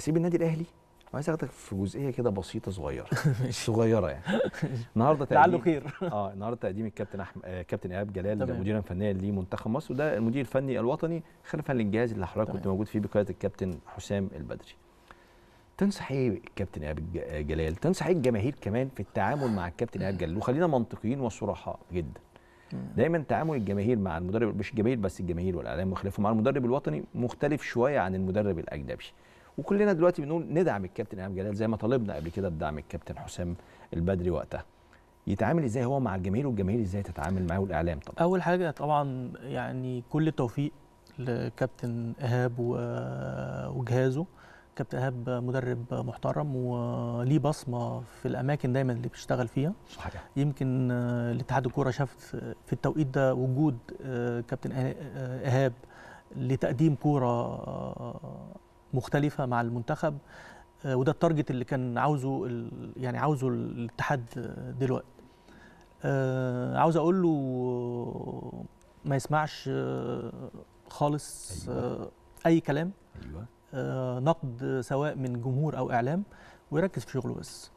هسيب النادي الاهلي وعايز اخدك في جزئيه كده بسيطه صغيره صغيره يعني النهارده تقديم لعله خير اه النهارده تقديم الكابتن احمد آه كابتن ايهاب جلال مديرا فنيا لمنتخب مصر وده المدير الفني الوطني خلفا للجهاز اللي حضرتك كنت موجود فيه بقياده الكابتن حسام البدري تنصح ايه الكابتن ايهاب آه، جلال تنصح ايه الجماهير كمان في التعامل مع الكابتن ايهاب جلال وخلينا منطقيين وصراحة جدا دايما تعامل الجماهير مع المدرب مش الجماهير بس الجماهير والاعلام مختلف مع المدرب الوطني مختلف شويه عن المدرب الاجنبي وكلنا دلوقتي بنقول ندعم الكابتن ايهاب جلال زي ما طالبنا قبل كده بدعم الكابتن حسام البدري وقتها يتعامل ازاي هو مع الجماهير والجماهير ازاي تتعامل معاه والاعلام طبعا اول حاجه طبعا يعني كل التوفيق لكابتن ايهاب وجهازه كابتن ايهاب مدرب محترم وليه بصمه في الاماكن دايما اللي بيشتغل فيها صحيح يمكن الاتحاد الكوره شاف في التوقيت ده وجود كابتن ايهاب لتقديم كوره مختلفه مع المنتخب آه، وده التارجت اللي كان عاوزه يعني عاوزه الاتحاد دلوقتي آه، عاوز اقول له آه، ما يسمعش خالص أيوة. اي كلام أيوة. نقد سواء من جمهور او اعلام ويركز في شغله بس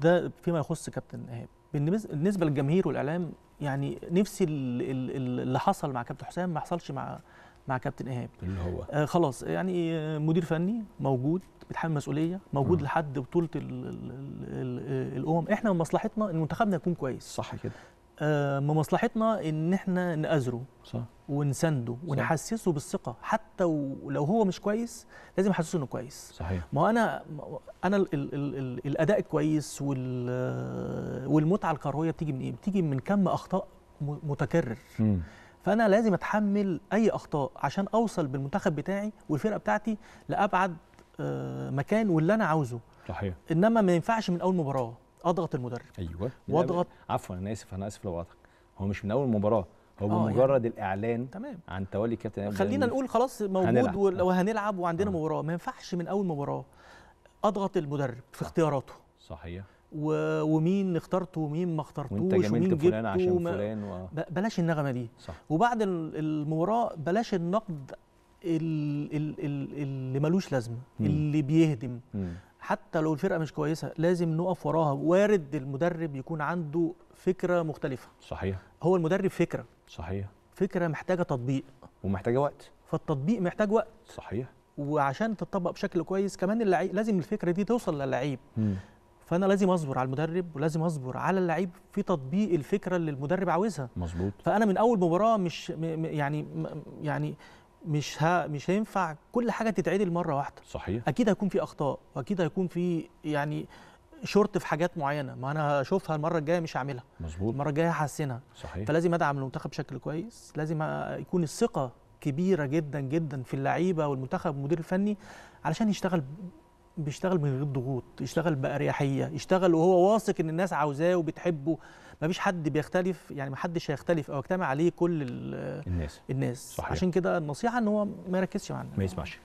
ده فيما يخص كابتن ايهاب بالنسبه للجماهير والاعلام يعني نفسي اللي حصل مع كابتن حسام ما حصلش مع مع كابتن ايهاب اللي هو آه خلاص يعني آه، مدير فني موجود بيتحمل مسؤوليه موجود م. لحد بطوله آه، الامم احنا من مصلحتنا ان منتخبنا يكون كويس صح كده آه من مصلحتنا ان احنا نأزره صح ونسنده ونحسسه بالثقه حتى لو هو مش كويس لازم احسسه انه كويس صحيح ما انا انا الـ الـ الـ الاداء الكويس آه، والمتعه الكرويه بتيجي من ايه بتيجي من كم اخطاء متكرر م. فانا لازم اتحمل اي اخطاء عشان اوصل بالمنتخب بتاعي والفرقه بتاعتي لابعد آه، مكان واللي انا عاوزه صحيح انما ما ينفعش من اول مباراه اضغط المدرب ايوه واضغط عفوا انا اسف انا اسف لو قاطعك هو مش من اول مباراه هو بمجرد آه، يعني. الاعلان تمام. عن تولي كابتن خلينا نقول خلاص موجود هنلعب. وهنلعب وعندنا آه. مباراه ما ينفعش من اول مباراه اضغط المدرب في اختياراته صحيح ومين اخترته ومين ما اخترتوش ومين جبته فلان عشان فلان و... بلاش النغمه دي صح. وبعد المباراه بلاش النقد اللي ملوش لازمه اللي بيهدم مم. حتى لو الفرقه مش كويسه لازم نقف وراها وارد المدرب يكون عنده فكره مختلفه صحيح هو المدرب فكره صحيح فكره محتاجه تطبيق ومحتاجه وقت فالتطبيق محتاج وقت صحيح وعشان تطبق بشكل كويس كمان اللعيب لازم الفكره دي توصل للعيب فانا لازم اصبر على المدرب ولازم اصبر على اللعيب في تطبيق الفكره اللي المدرب عاوزها مظبوط فانا من اول مباراه مش يعني يعني مش ها مش هينفع كل حاجه تتعدل مره واحده صحيح اكيد هيكون في اخطاء واكيد هيكون في يعني شورت في حاجات معينه ما انا هشوفها المره الجايه مش هعملها مظبوط المره الجايه هحسنها صحيح فلازم ادعم المنتخب بشكل كويس لازم يكون الثقه كبيره جدا جدا في اللعيبه والمنتخب والمدير الفني علشان يشتغل بيشتغل من غير ضغوط يشتغل باريحيه يشتغل وهو واثق ان الناس عاوزاه وبتحبه ما فيش حد بيختلف يعني ما حدش هيختلف او يجتمع عليه كل الناس الناس صحيح. عشان كده النصيحه ان هو ما يركزش مع الناس ما يسمعش